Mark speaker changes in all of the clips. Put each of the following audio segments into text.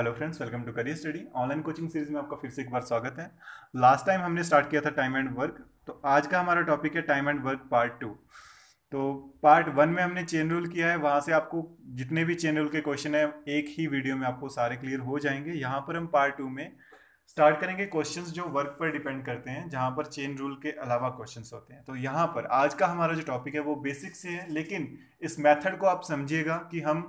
Speaker 1: hello friends welcome to career study online coaching series में आपका फिर से एक बार स्वागत है लास्ट टाइम हमने स्टार्ट किया था टाइम एंड वर्क तो आज का हमारा टॉपिक है time and work part two तो पार्ट वन में हमने चेन रूल किया है वहाँ से आपको जितने भी चेन रूल के क्वेश्चन है एक ही वीडियो में आपको सारे क्लियर हो जाएंगे यहाँ पर हम पार्ट टू में स्टार्ट करेंगे क्वेश्चन जो वर्क पर डिपेंड करते हैं जहाँ पर चेन रूल के अलावा क्वेश्चन होते हैं तो यहाँ पर आज का हमारा जो टॉपिक है वो बेसिक से है लेकिन इस मैथड को आप समझिएगा कि हम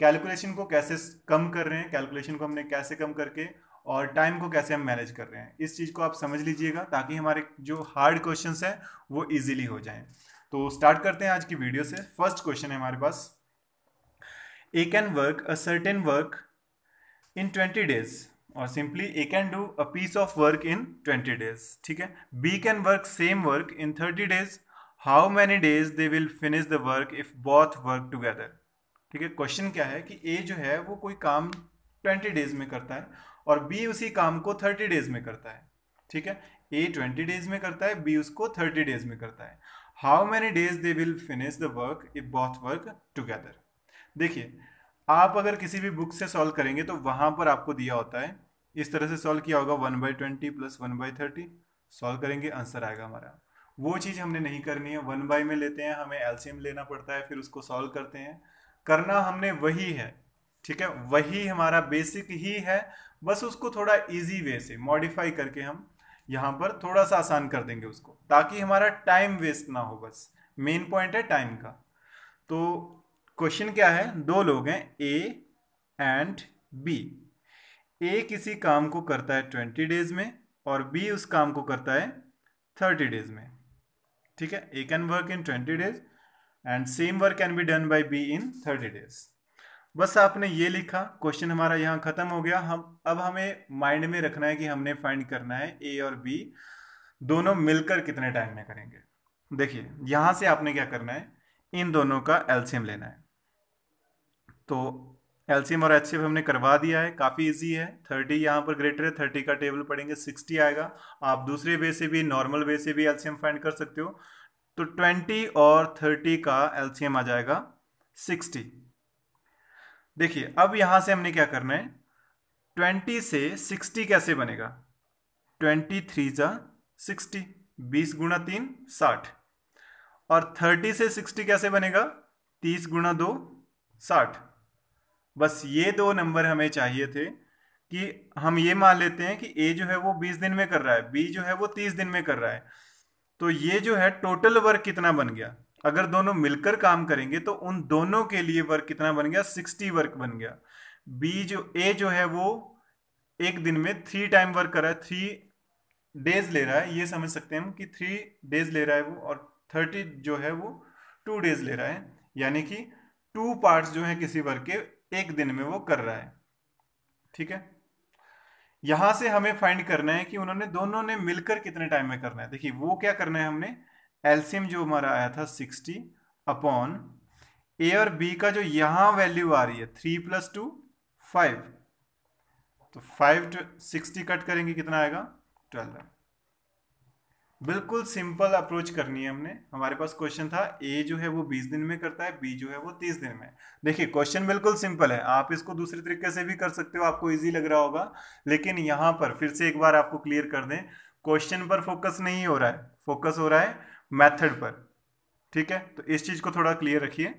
Speaker 1: कैलकुलेशन को कैसे कम कर रहे हैं कैलकुलेशन को हमने कैसे कम करके और टाइम को कैसे हम मैनेज कर रहे हैं इस चीज़ को आप समझ लीजिएगा ताकि हमारे जो हार्ड क्वेश्चंस हैं वो इजीली हो जाएं तो स्टार्ट करते हैं आज की वीडियो से फर्स्ट क्वेश्चन है हमारे पास A can work a certain work in twenty days और simply A can do a piece of work in twenty days ठीक है B can work same work in thirty days how many days they will finish the work if both work together ठीक है question क्या है कि ए जो है वो कोई काम ट्वेंटी डेज में करता है और बी उसी काम को थर्टी डेज में करता है ठीक है ए ट्वेंटी डेज में करता है बी उसको थर्टी डेज में करता है how many days they will finish the work if both work together देखिए आप अगर किसी भी बुक से सॉल्व करेंगे तो वहां पर आपको दिया होता है इस तरह से सॉल्व किया होगा one by twenty plus one by thirty solve करेंगे आंसर आएगा हमारा वो चीज़ हमने नहीं करनी है वन बाई में लेते हैं हमें एलसीएम लेना पड़ता है फिर उसको सॉल्व करते हैं करना हमने वही है ठीक है वही हमारा बेसिक ही है बस उसको थोड़ा इजी वे से मॉडिफाई करके हम यहाँ पर थोड़ा सा आसान कर देंगे उसको ताकि हमारा टाइम वेस्ट ना हो बस मेन पॉइंट है टाइम का तो क्वेश्चन क्या है दो लोग हैं ए एंड बी ए किसी काम को करता है ट्वेंटी डेज में और बी उस काम को करता है थर्टी डेज में ठीक है A can work in twenty days and same work can be done by B in thirty days बस आपने ये लिखा क्वेश्चन हमारा यहाँ ख़त्म हो गया हम अब हमें माइंड में रखना है कि हमने फाइंड करना है ए और बी दोनों मिलकर कितने टाइम में करेंगे देखिए यहां से आपने क्या करना है इन दोनों का एल्सियम लेना है तो एल्सियम और एच हमने करवा दिया है काफ़ी इजी है थर्टी यहाँ पर ग्रेटर है थर्टी का टेबल पड़ेंगे सिक्सटी आएगा आप दूसरे वे से भी नॉर्मल वे से भी एल्सियम फाइंड कर सकते हो तो ट्वेंटी और थर्टी का एलसीएम आ जाएगा सिक्सटी देखिए अब यहां से हमने क्या करना है ट्वेंटी से सिक्सटी कैसे बनेगा ट्वेंटी थ्री जा सिक्सटी बीस गुणा तीन साठ और थर्टी से सिक्सटी कैसे बनेगा तीस गुणा दो साठ बस ये दो नंबर हमें चाहिए थे कि हम ये मान लेते हैं कि ए जो है वो बीस दिन में कर रहा है बी जो है वो तीस दिन में कर रहा है तो ये जो है टोटल वर्क कितना बन गया अगर दोनों मिलकर काम करेंगे तो उन दोनों के लिए वर्क कितना बन गया सिक्सटी वर्क बन गया बी जो ए जो है वो एक दिन में थ्री टाइम वर्क कर रहा है थ्री डेज ले रहा है ये समझ सकते हैं हम कि थ्री डेज ले रहा है वो और थर्टी जो है वो टू डेज ले रहा है यानी कि टू पार्ट्स जो है किसी वर्क के एक दिन में वो कर रहा है ठीक है यहां से हमें फाइंड करना है कि उन्होंने दोनों ने मिलकर कितने टाइम में करना है देखिए वो क्या करना है हमने एल्सियम जो हमारा आया था सिक्सटी अपॉन ए और बी का जो यहां वैल्यू आ रही है थ्री प्लस टू फाइव तो फाइव टू सिक्सटी कट करेंगे कितना आएगा ट्वेल्व बिल्कुल सिंपल अप्रोच करनी है हमने हमारे पास क्वेश्चन था ए जो है वो बीस दिन में करता है बी जो है वो तीस दिन में देखिए क्वेश्चन बिल्कुल सिंपल है आप इसको दूसरे तरीके से भी कर सकते हो आपको इजी लग रहा होगा लेकिन यहाँ पर फिर से एक बार आपको क्लियर कर दें क्वेश्चन पर फोकस नहीं हो रहा है फोकस हो रहा है मैथड पर ठीक है तो इस चीज़ को थोड़ा क्लियर रखिए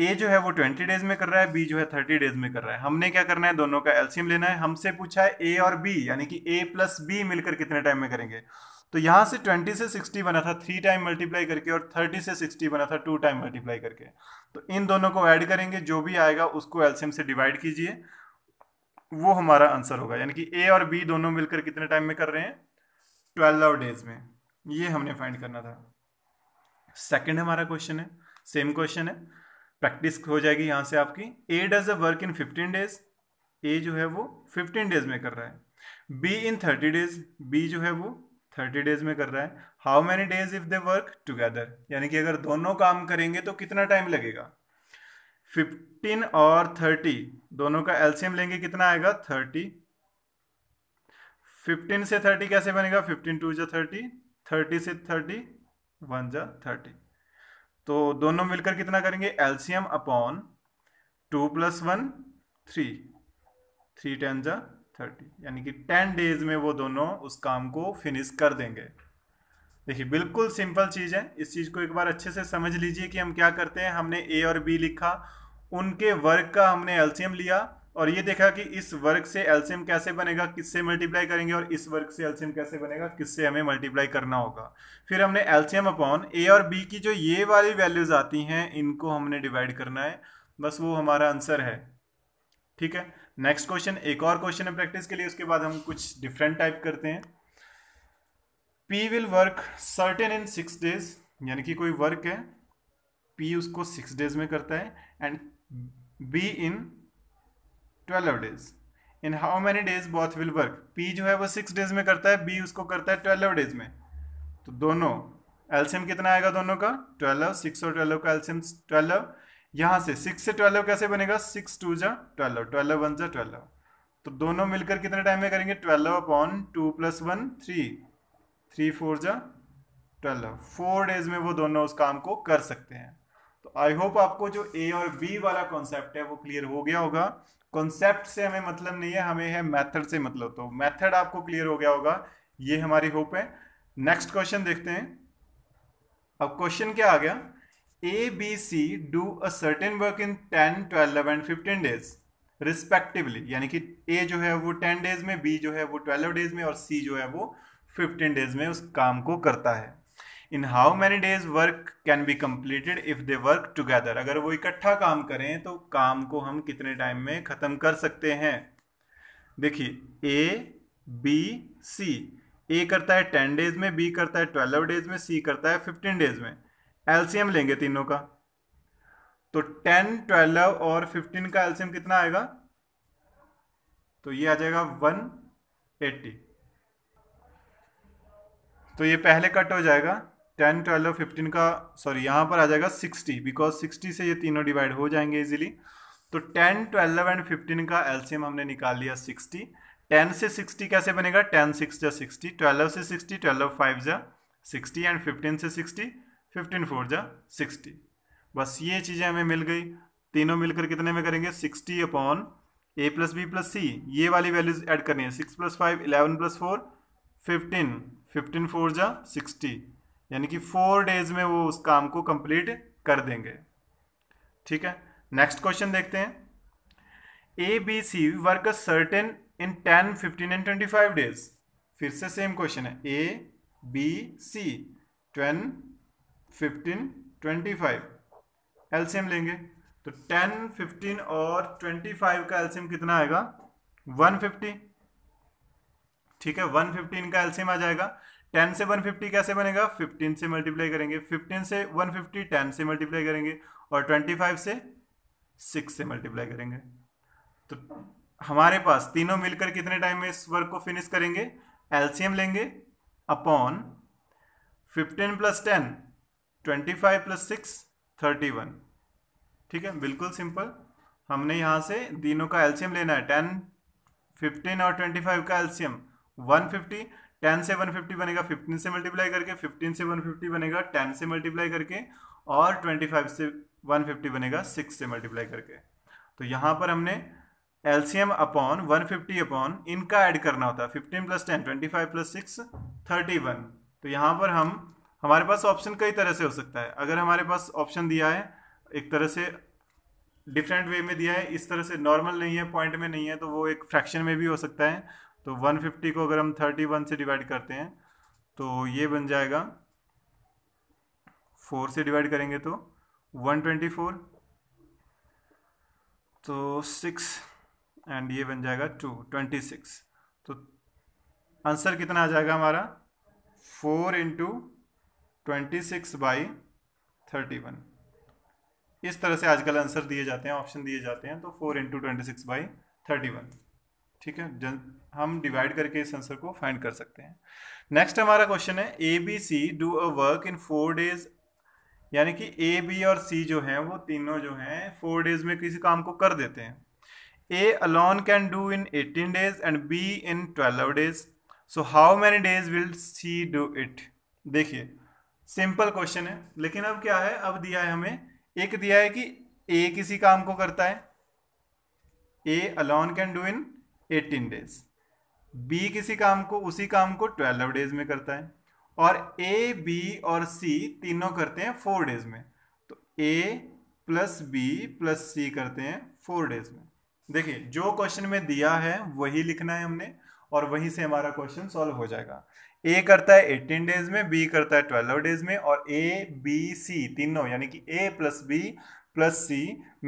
Speaker 1: ए जो है वो ट्वेंटी डेज में कर रहा है बी जो है थर्टी डेज में कर रहा है हमने क्या करना है दोनों का एल्सियम लेना है हमसे पूछा है ए और बी यानी कि ए प्लस बी मिलकर कितने टाइम में करेंगे तो यहाँ से 20 से 60 बना था थ्री टाइम मल्टीप्लाई करके और 30 से 60 बना था टू टाइम मल्टीप्लाई करके तो इन दोनों को ऐड करेंगे जो भी आएगा उसको एल्सियम से डिवाइड कीजिए वो हमारा आंसर होगा यानी कि ए और बी दोनों मिलकर कितने टाइम में कर रहे हैं ट्वेल्व डेज में ये हमने फाइंड करना था सेकेंड हमारा क्वेश्चन है सेम क्वेश्चन है प्रैक्टिस हो जाएगी यहाँ से आपकी A does a work in fifteen days A जो है वो फिफ्टीन डेज में कर रहा है B in thirty days B जो है वो थर्टी डेज में कर रहा है how many days if they work together यानी कि अगर दोनों काम करेंगे तो कितना टाइम लगेगा फिफ्टीन और थर्टी दोनों का एल्सियम लेंगे कितना आएगा थर्टी फिफ्टीन से थर्टी कैसे बनेगा फिफ्टीन टू जो थर्टी थर्टी से थर्टी वन जो थर्टी तो दोनों मिलकर कितना करेंगे LCM upon two plus one three three ten जा थर्टी यानी कि टेन डेज में वो दोनों उस काम को फिनिश कर देंगे देखिए बिल्कुल सिंपल चीज़ है इस चीज़ को एक बार अच्छे से समझ लीजिए कि हम क्या करते हैं हमने ए और बी लिखा उनके वर्क का हमने एल्सियम लिया और ये देखा कि इस वर्क से एल्सियम कैसे बनेगा किससे मल्टीप्लाई करेंगे और इस वर्क से एल्सियम कैसे बनेगा किससे हमें मल्टीप्लाई करना होगा फिर हमने एल्सियम अपॉन ए और बी की जो ये वाली वैल्यूज़ आती हैं इनको हमने डिवाइड करना है बस वो हमारा आंसर है ठीक है नेक्स्ट क्वेश्चन एक और क्वेश्चन है प्रैक्टिस के लिए उसके बाद हम कुछ डिफरेंट टाइप करते हैं P will work certain in six days यानी कि कोई वर्क है पी उसको सिक्स डेज में करता है and B in twelve days in how many days both will work P जो है वो सिक्स डेज में करता है बी उसको करता है ट्वेल्व डेज में तो दोनों एल्सियम कितना आएगा दोनों का ट्वेल्व सिक्स और ट्वेल्व का एल्शियम ट्वेल्व यहां से सिक्स से ट्वेल्व कैसे बनेगा सिक्स टू जा ट्वेल्व ट्वेल्व वन जा ट्वेल्व तो दोनों मिलकर कितने टाइम में करेंगे twelve upon two plus one three three four जा ट्वेल्व फोर डेज में वो दोनों उस काम को कर सकते हैं तो आई होप आपको जो ए और बी वाला कॉन्सेप्ट है वो क्लियर हो गया होगा कॉन्सेप्ट से हमें मतलब नहीं है हमें है मेथड से मतलब तो मेथड आपको क्लियर हो गया होगा ये हमारी होप है नेक्स्ट क्वेश्चन देखते हैं अब क्वेश्चन क्या आ गया A B C do a certain work in ten 12 and fifteen days respectively यानी कि ए जो है वो टेन डेज में बी जो है वो ट्वेल्व डेज में और सी जो है वो फिफ्टीन डेज में उस काम को करता है in how many days work can be completed if they work together अगर वो इकट्ठा काम करें तो काम को हम कितने टाइम में ख़त्म कर सकते हैं देखिए ए बी सी ए करता है टेन डेज में बी करता है ट्वेल्व डेज में सी करता है फिफ्टीन डेज में एलसीएम लेंगे तीनों का तो टेन ट्वेल्व और फिफ्टीन का एलसीएम कितना आएगा तो ये आ जाएगा वन एट्टी तो ये पहले कट हो जाएगा टेन ट्वेल्व फिफ्टीन का सॉरी यहां पर आ जाएगा सिक्सटी बिकॉज सिक्सटी से ये तीनों डिवाइड हो जाएंगे इजीली तो टेन ट्वेल्व एंड फिफ्टीन का एलसीएम हमने निकाल लिया सिक्सटी टेन से सिक्सटी कैसे बनेगा टेन सिक्स या सिक्सटी ट्वेल्व से सिक्सटी ट्वेल्व फाइव या सिक्सटी एंड फिफ्टीन से सिक्सटी फिफ्टीन फोर जा सिक्सटी बस ये चीज़ें हमें मिल गई तीनों मिलकर कितने में करेंगे sixty upon A plus B plus C ये वाली वैल्यूज ऐड करनी है six plus five eleven plus four fifteen fifteen four जा सिक्सटी यानी कि फोर डेज में वो उस काम को कंप्लीट कर देंगे ठीक है नेक्स्ट क्वेश्चन देखते हैं A B C work certain in ten fifteen and twenty five days फिर से सेम क्वेश्चन है A B C ten fifteen twenty five LCM लेंगे तो टेन फिफ्टीन और ट्वेंटी फाइव का एल्सियम कितना आएगा वन फिफ्टी ठीक है वन फिफ्टीन का एल्सियम आ जाएगा टेन से वन फिफ्टी कैसे बनेगा फिफ्टीन से मल्टीप्लाई करेंगे फिफ्टीन से वन फिफ्टी टेन से मल्टीप्लाई करेंगे और ट्वेंटी फाइव से सिक्स से मल्टीप्लाई करेंगे तो हमारे पास तीनों मिलकर कितने टाइम में इस वर्क को फिनिश करेंगे एल्सियम लेंगे upon fifteen plus ten twenty five plus six thirty one ठीक है बिल्कुल सिंपल हमने यहाँ से तीनों का एल्शियम लेना है टेन फिफ्टीन और ट्वेंटी फाइव का एल्शियम वन फिफ्टी टेन से वन फिफ्टी बनेगा फिफ्टीन से मल्टीप्लाई करके फिफ्टीन से वन फिफ्टी बनेगा टेन से मल्टीप्लाई करके और ट्वेंटी फाइव से वन फिफ्टी बनेगा सिक्स से मल्टीप्लाई करके तो यहाँ पर हमने LCM upon one fifty upon इनका ऐड करना होता है fifteen plus ten twenty five plus six thirty one तो यहाँ पर हम हमारे पास ऑप्शन कई तरह से हो सकता है अगर हमारे पास ऑप्शन दिया है एक तरह से डिफरेंट वे में दिया है इस तरह से नॉर्मल नहीं है पॉइंट में नहीं है तो वो एक फ्रैक्शन में भी हो सकता है तो 150 को अगर हम 31 से डिवाइड करते हैं तो ये बन जाएगा फोर से डिवाइड करेंगे तो 124 तो सिक्स एंड ये बन जाएगा टू ट्वेंटी सिक्स तो आंसर कितना आ जाएगा हमारा four into twenty six by thirty one इस तरह से आजकल आंसर दिए जाते हैं ऑप्शन दिए जाते हैं तो four into twenty six by thirty one ठीक है जन हम डिवाइड करके इस आंसर को फाइंड कर सकते हैं नेक्स्ट हमारा क्वेश्चन है A B C do a work in four days यानी कि ए बी और सी जो हैं वो तीनों जो हैं फोर डेज में किसी काम को कर देते हैं A alone can do in eighteen days and B in twelve days so how many days will C do it देखिए सिंपल क्वेश्चन है लेकिन अब क्या है अब दिया है हमें एक दिया है कि ए किसी काम को करता है A alone can do in eighteen days B किसी काम को उसी काम को ट्वेल्व डेज में करता है और ए बी और सी तीनों करते हैं फोर डेज में तो A plus B plus C करते हैं फोर डेज में देखिए जो क्वेश्चन में दिया है वही लिखना है हमने और वहीं से हमारा क्वेश्चन सॉल्व हो जाएगा ए करता है एटीन डेज में बी करता है ट्वेल्व डेज में और ए बी सी तीनों यानी कि A plus B plus C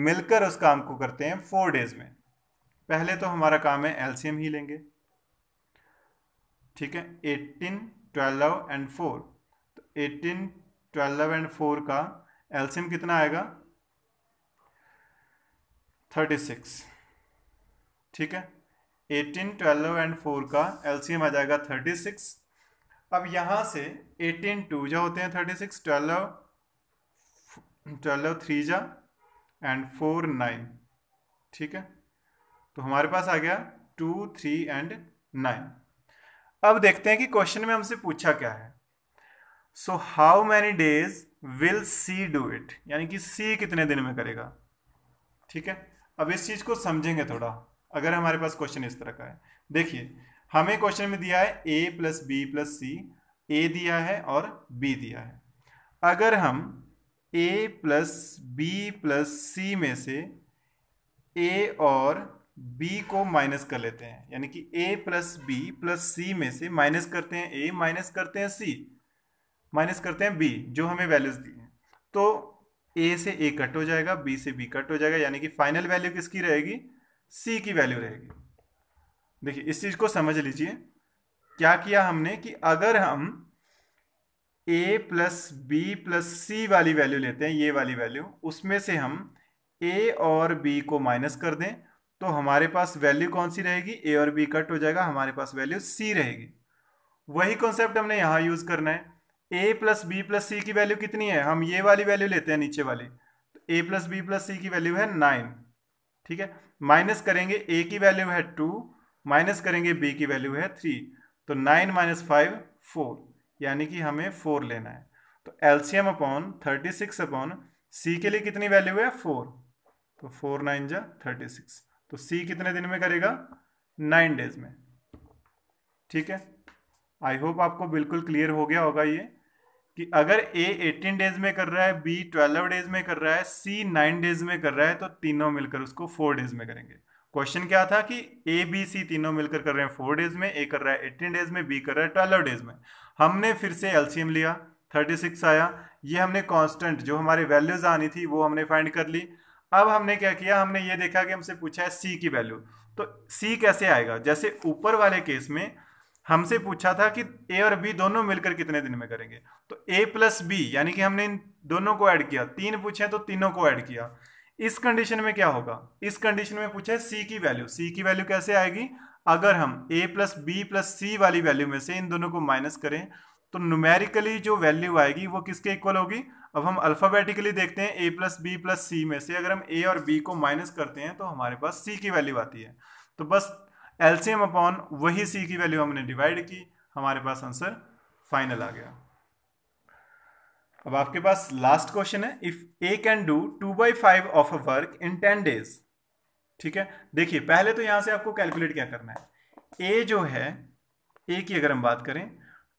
Speaker 1: मिलकर उस काम को करते हैं फोर डेज में पहले तो हमारा काम है एलसीएम ही लेंगे ठीक है एटीन ट्वेल्व एंड फोर तो एटीन ट्वेल्व एंड फोर का एलसीएम कितना आएगा थर्टी सिक्स ठीक है एटीन ट्वेल्व एंड फोर का एलसीएम आ जाएगा थर्टी सिक्स अब यहाँ से एटीन टू जा होते हैं thirty six twelve twelve three जा एंड फोर नाइन ठीक है तो हमारे पास आ गया टू थ्री एंड नाइन अब देखते हैं कि क्वेश्चन में हमसे पूछा क्या है so how many days will C do it यानी कि सी कितने दिन में करेगा ठीक है अब इस चीज़ को समझेंगे थोड़ा अगर हमारे पास क्वेश्चन इस तरह का है देखिए हमें क्वेश्चन में दिया है A plus B plus C A दिया है और बी दिया है अगर हम A plus B plus C में से ए और बी को माइनस कर लेते हैं यानी कि A plus B plus C में से माइनस करते हैं ए माइनस करते हैं सी माइनस करते हैं बी जो हमें वैल्यूज दी हैं तो ए से ए कट हो जाएगा बी से बी कट हो जाएगा यानी कि फाइनल वैल्यू किसकी रहेगी सी की वैल्यू रहेगी देखिए इस चीज़ को समझ लीजिए क्या किया हमने कि अगर हम A plus B plus C वाली वैल्यू लेते हैं ये वाली वैल्यू उसमें से हम ए और बी को माइनस कर दें तो हमारे पास वैल्यू कौन सी रहेगी ए और बी कट हो जाएगा हमारे पास वैल्यू सी रहेगी वही कॉन्सेप्ट हमने यहाँ यूज़ करना है A plus B plus C की वैल्यू कितनी है हम ये वाली वैल्यू लेते हैं नीचे वाली तो A plus B plus C की वैल्यू है नाइन ठीक है माइनस करेंगे ए की वैल्यू है टू माइनस करेंगे बी की वैल्यू है थ्री तो नाइन माइनस फाइव फोर यानी कि हमें फोर लेना है तो LCM upon thirty six upon C के लिए कितनी वैल्यू है फोर तो फोर नाइन जा थर्टी सिक्स तो सी कितने दिन में करेगा नाइन डेज में ठीक है आई होप आपको बिल्कुल क्लियर हो गया होगा ये कि अगर ए एटीन डेज में कर रहा है बी ट्वेल्व डेज में कर रहा है सी नाइन डेज में कर रहा है तो तीनों मिलकर उसको फोर डेज में करेंगे क्वेश्चन क्या था कि ए बी सी तीनों मिलकर कर रहे हैं फोर डेज में ए कर रहा है एटीन डेज में बी कर रहा है ट्वेल्व डेज में हमने फिर से एलसीएम लिया थर्टी सिक्स आया ये हमने कांस्टेंट जो हमारे वैल्यूज आनी थी वो हमने फाइंड कर ली अब हमने क्या किया हमने ये देखा कि हमसे पूछा है सी की वैल्यू तो सी कैसे आएगा जैसे ऊपर वाले केस में हमसे पूछा था कि ए और बी दोनों मिलकर कितने दिन में करेंगे तो ए प्लस बी यानी कि हमने इन दोनों को ऐड किया तीन पूछे तो तीनों को ऐड किया इस कंडीशन में क्या होगा इस कंडीशन में पूछा है सी की वैल्यू सी की वैल्यू कैसे आएगी अगर हम A plus B plus C वाली वैल्यू में से इन दोनों को माइनस करें तो न्यूमेरिकली जो वैल्यू आएगी वो किसके इक्वल होगी अब हम अल्फ़ाबेटिकली देखते हैं A plus B plus C में से अगर हम ए और बी को माइनस करते हैं तो हमारे पास सी की वैल्यू आती है तो बस एल्सियम अपॉन वही सी की वैल्यू हमने डिवाइड की हमारे पास आंसर फाइनल आ गया अब आपके पास लास्ट क्वेश्चन है if A can do two by five of a work in ten days ठीक है देखिए पहले तो यहां से आपको कैलकुलेट क्या करना है ए जो है ए की अगर हम बात करें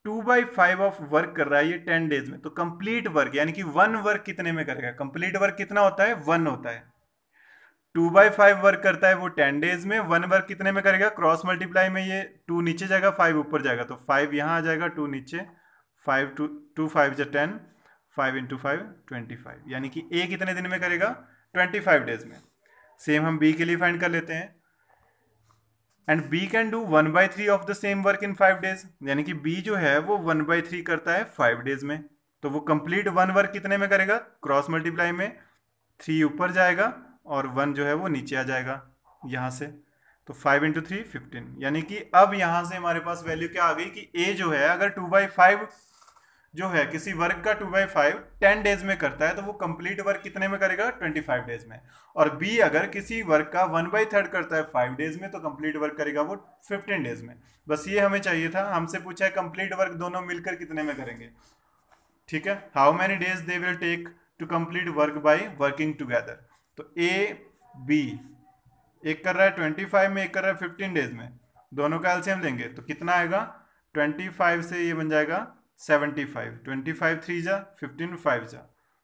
Speaker 1: two by five of work कर रहा है ये टेन डेज में तो कंप्लीट वर्क यानी कि वन वर्क कितने में करेगा कंप्लीट वर्क कितना होता है वन होता है टू बाई फाइव वर्क करता है वो टेन डेज में वन वर्क कितने में करेगा क्रॉस मल्टीप्लाई में ये टू नीचे जाएगा फाइव ऊपर जाएगा तो फाइव यहां आ जाएगा टू नीचे फाइव टू टू फाइव जो ten five into five twenty five यानी कि ए कितने दिन में करेगा ट्वेंटी फाइव डेज में सेम हम बी के लिए फाइंड कर लेते हैं and B can do one by three of the same work in five days यानी कि बी जो है वो वन बाई थ्री करता है फाइव डेज में तो वो कंप्लीट वन वर्क कितने में करेगा क्रॉस मल्टीप्लाई में थ्री ऊपर जाएगा और वन जो है वो नीचे आ जाएगा यहाँ से तो फाइव इंटू थ्री फिफ्टीन यानी कि अब यहाँ से हमारे पास वैल्यू क्या आ गई कि ए जो है अगर टू बाई फाइव जो है किसी वर्क का two by five ten days में करता है तो वो कंप्लीट वर्क कितने में करेगा ट्वेंटी फाइव डेज में और बी अगर किसी वर्क का वन बाई थर्ड करता है फाइव डेज में तो कंप्लीट वर्क करेगा वो फिफ्टीन डेज में बस ये हमें चाहिए था हमसे पूछा है कंप्लीट वर्क दोनों मिलकर कितने में करेंगे ठीक है how many days they will take to complete work by working together तो ए बी एक कर रहा है ट्वेंटी फाइव में एक कर रहा है फिफ्टीन डेज में दोनों का एल्सियम लेंगे तो कितना आएगा ट्वेंटी फाइव से ये बन जाएगा seventy five twenty five three जा फिफ्टीन फाइव जा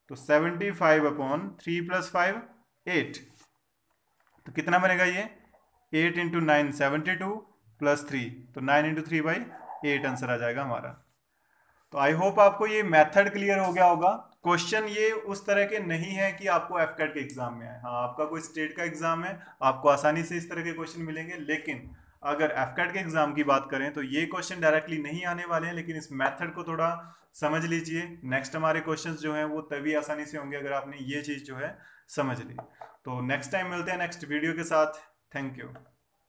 Speaker 1: तो seventy five upon three plus five eight तो कितना बनेगा ये eight into nine seventy two plus three तो nine into three by eight answer आ जाएगा हमारा तो आई होप आपको ये मेथड क्लियर हो गया होगा क्वेश्चन ये उस तरह के नहीं है कि आपको एफ के एग्जाम में आए हाँ आपका कोई स्टेट का एग्जाम है आपको आसानी से इस तरह के क्वेश्चन मिलेंगे लेकिन अगर एफ के एग्ज़ाम की बात करें तो ये क्वेश्चन डायरेक्टली नहीं आने वाले हैं लेकिन इस मेथड को थोड़ा समझ लीजिए नेक्स्ट हमारे क्वेश्चन जो हैं वो तभी आसानी से होंगे अगर आपने ये चीज़ जो है समझ ली तो नेक्स्ट टाइम मिलते हैं नेक्स्ट वीडियो के साथ थैंक यू